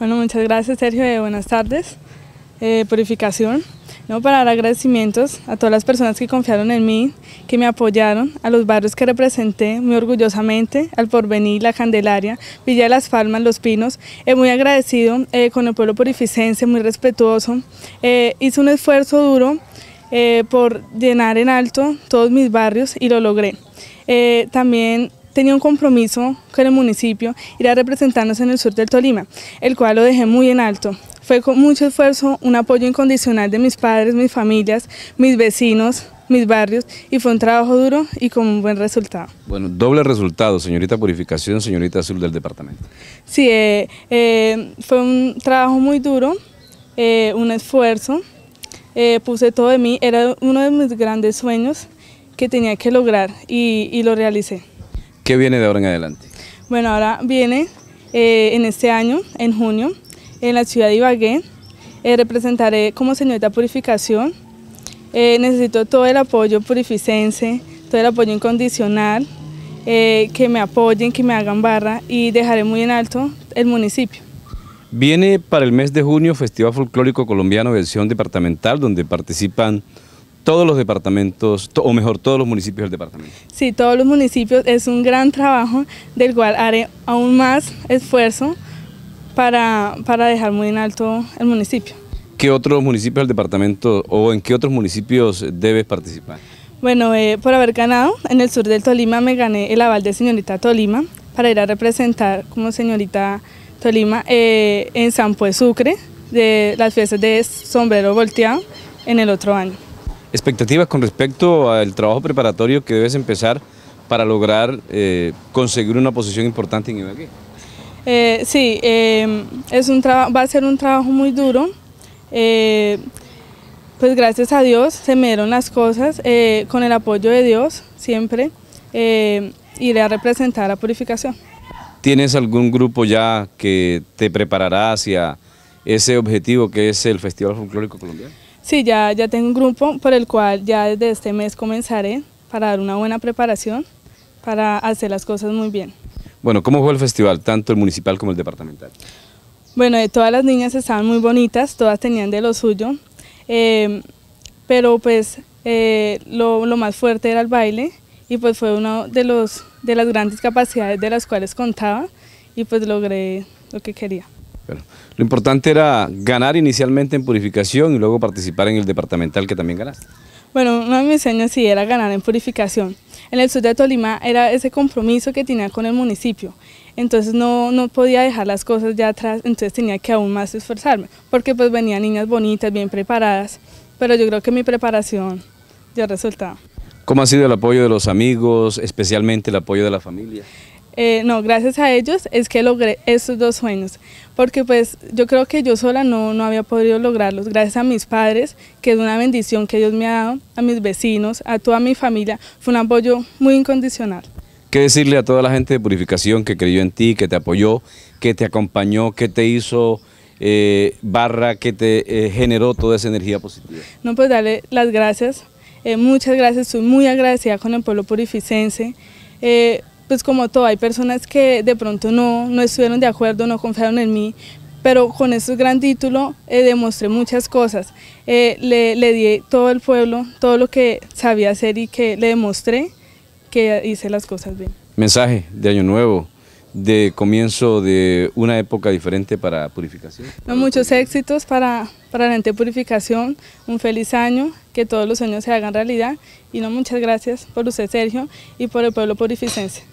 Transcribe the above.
Bueno, muchas gracias Sergio, y buenas tardes. Eh, purificación, no, para dar agradecimientos a todas las personas que confiaron en mí, que me apoyaron, a los barrios que representé muy orgullosamente, al Porvenir, La Candelaria, Villa de las Palmas, Los Pinos. Eh, muy agradecido eh, con el pueblo purificense, muy respetuoso. Eh, hice un esfuerzo duro por llenar en alto todos mis barrios y lo logré. también tenía un compromiso con el municipio, ir a representarnos en el sur del Tolima, el cual lo dejé muy en alto. Fue con mucho esfuerzo, un apoyo incondicional de mis padres, mis familias, mis vecinos, mis barrios y fue un trabajo duro y con un buen resultado. Bueno, doble resultado, señorita Purificación, señorita Azul del departamento. Sí, eh, eh, fue un trabajo muy duro, eh, un esfuerzo, puse todo de mí, era uno de mis grandes sueños que tenía que lograr y lo realicé. ¿Qué viene de ahora en adelante? Bueno, ahora viene eh, en este año, en junio, en la ciudad de Ibagué. Eh, representaré como señorita Purificación. Eh, necesito todo el apoyo purificense, todo el apoyo incondicional, que me apoyen, que me hagan barra y dejaré muy en alto el municipio. Viene para el mes de junio Festival Folclórico Colombiano, versión departamental, donde participan todos los departamentos, o mejor, todos los municipios del departamento. Sí, todos los municipios es un gran trabajo del cual haré aún más esfuerzo para, para dejar muy en alto el municipio. ¿Qué otros municipios del departamento o en qué otros municipios debes participar? Bueno, eh, por haber ganado en el sur del Tolima me gané el aval de señorita Tolima para ir a representar como señorita Tolima eh, en San Pues Sucre de las fiestas de sombrero volteado en el otro año expectativas con respecto al trabajo preparatorio que debes empezar para lograr eh, conseguir una posición importante en Ibagué? Eh, sí, em, es un va a ser un trabajo muy duro. Eh, pues gracias a Dios se me dieron las cosas, con el apoyo de Dios siempre iré a representar la purificación. ¿Tienes algún grupo ya que te preparará hacia ese objetivo que es el Festival Folclórico Colombiano? Sí, ya, ya tengo un grupo por el cual ya desde este mes comenzaré para dar una buena preparación, para hacer las cosas muy bien. Bueno, ¿cómo fue el festival, tanto el municipal como el departamental? Bueno, eh, todas las niñas estaban muy bonitas, todas tenían de lo suyo, em, pero pues eh, lo, lo, más fuerte era el baile y pues fue una de, los, de las grandes capacidades de las cuales contaba y pues logré lo que quería lo importante era ganar inicialmente en purificación y luego participar en el departamental que también ganaste. Bueno, uno de mis sueños sí era ganar en purificación. En el sur de Tolima era ese compromiso que tenía con el municipio. Entonces no, no podía dejar las cosas ya atrás, entonces tenía que aún más esforzarme, porque pues venían niñas bonitas, bien preparadas, pero yo creo que mi preparación dio resultado. ¿Cómo ha sido el apoyo de los amigos, especialmente el apoyo de la familia? Eh, no, gracias a ellos es que logré estos dos sueños, porque pues yo creo que yo sola no, no había podido lograrlos, gracias a mis padres, que es una bendición que Dios me ha dado, a mis vecinos, a toda mi familia, fue un apoyo muy incondicional. ¿Qué decirle a toda la gente de Purificación que creyó en ti, que te apoyó, que te acompañó, que te hizo eh, barra, que te eh, generó toda esa energía positiva? No, pues darle las gracias, muchas gracias, estoy muy agradecida con el pueblo purificense, pues como todo, hay personas que de pronto no, estuvieron de acuerdo, no confiaron en mí, pero con ese gran título eh, demostré muchas cosas. Eh, le, di todo el pueblo, todo lo que sabía hacer y que le demostré que hice las cosas bien. Mensaje de Año Nuevo, de comienzo de una época diferente para Purificación. No, muchos éxitos para, para la gente Purificación, un feliz año, que todos los sueños se hagan realidad y no, muchas gracias por usted Sergio y por el pueblo purificense.